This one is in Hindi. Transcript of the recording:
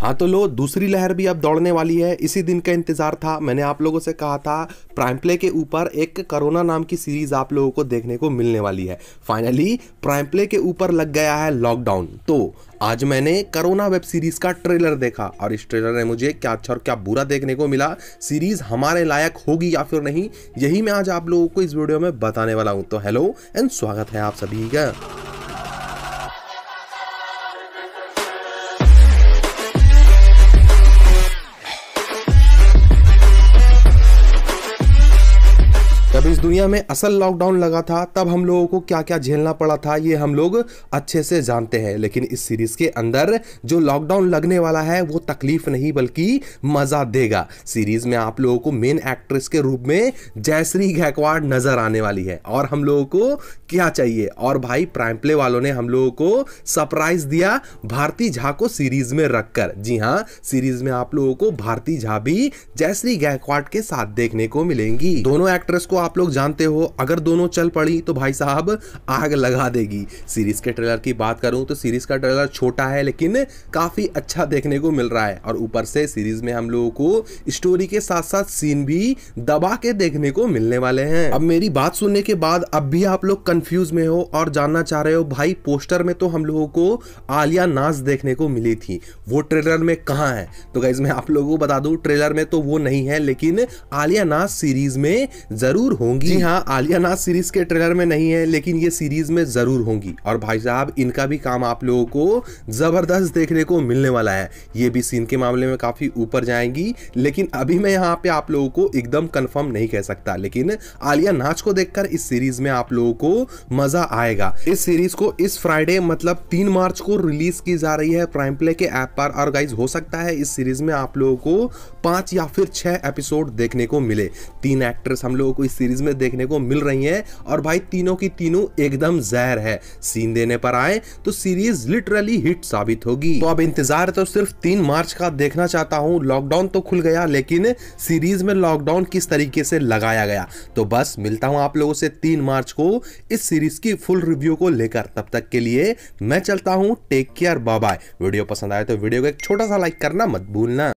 हाँ तो लो दूसरी लहर भी अब दौड़ने वाली है इसी दिन का इंतज़ार था मैंने आप लोगों से कहा था प्राइम प्ले के ऊपर एक करोना नाम की सीरीज़ आप लोगों को देखने को मिलने वाली है फाइनली प्राइम प्ले के ऊपर लग गया है लॉकडाउन तो आज मैंने करोना वेब सीरीज़ का ट्रेलर देखा और इस ट्रेलर ने मुझे क्या अच्छा और क्या बुरा देखने को मिला सीरीज़ हमारे लायक होगी या फिर नहीं यही मैं आज आप लोगों को इस वीडियो में बताने वाला हूँ तो हेलो एंड स्वागत है आप सभी का जब तो इस दुनिया में असल लॉकडाउन लगा था तब हम लोगों को क्या क्या झेलना पड़ा था ये हम लोग अच्छे से जानते हैं लेकिन इस सीरीज के अंदर जो लॉकडाउन लगने वाला है वो तकलीफ नहीं बल्कि मजा देगा सीरीज में आप लोगों को मेन एक्ट्रेस के रूप में जयश्री गायकवाड़ नजर आने वाली है और हम लोगों को क्या चाहिए और भाई प्राइम प्ले वालों ने हम लोगों को सरप्राइज दिया भारती झा को सीरीज में रखकर जी हाँ सीरीज में आप लोगों को भारती झा भी जयश्री गायकवाड़ के साथ देखने को मिलेंगी दोनों एक्ट्रेस को आप लोग जानते हो अगर दोनों चल पड़ी तो भाई साहब आग लगा देगी सीरीज के ट्रेलर की बात करूं तो सीरीज का ट्रेलर छोटा है लेकिन काफ़ी अच्छा देखने को मिल रहा है और ऊपर से सीरीज में हम लोगों को स्टोरी के साथ साथ सीन भी दबा के देखने को मिलने वाले हैं अब मेरी बात सुनने के बाद अब भी आप लोग कंफ्यूज में हो और जानना चाह रहे हो भाई पोस्टर में तो हम लोगों को आलिया नाज देखने को मिली थी वो ट्रेलर में कहा है तो गाइज मैं आप लोगों को बता दू ट्रेलर में तो वो नहीं है लेकिन आलिया नाज सीरीज में जरूर हो होंगी जी हाँ आलिया नाथ सीरीज के ट्रेलर में नहीं है लेकिन ये सीरीज में जरूर होंगी और भाई साहब इनका भी काम आप लोगों को जबरदस्त देखने को मिलने वाला है ये भी सीन के मामले में काफी ऊपर जाएंगी लेकिन अभी मैं यहाँ पे आप लोगों को एकदम कंफर्म नहीं कह सकता लेकिन आलिया नाच को देखकर इस सीरीज में आप लोगों को मजा आएगा इस सीरीज को इस फ्राइडे मतलब तीन मार्च को रिलीज की जा रही है प्राइम प्ले के ऐप पर और गाइज हो सकता है इस सीरीज में आप लोगों को पांच या फिर छह एपिसोड देखने को मिले तीन एक्ट्रेस हम लोगों को इस सीरीज में देखने को मिल रही हैं और भाई तीनों की तीनों एकदम जहर है सीन देने पर आए तो सीरीज लिटरली हिट साबित होगी तो अब इंतजार तो सिर्फ तीन मार्च का देखना चाहता हूँ लॉकडाउन तो खुल गया लेकिन सीरीज में लॉकडाउन किस तरीके से लगाया गया तो बस मिलता हूँ आप लोगों से तीन मार्च को इस सीरीज की फुल रिव्यू को लेकर तब तक के लिए मैं चलता हूँ टेक केयर बाय वीडियो पसंद आए तो वीडियो को एक छोटा सा लाइक करना मत भूलना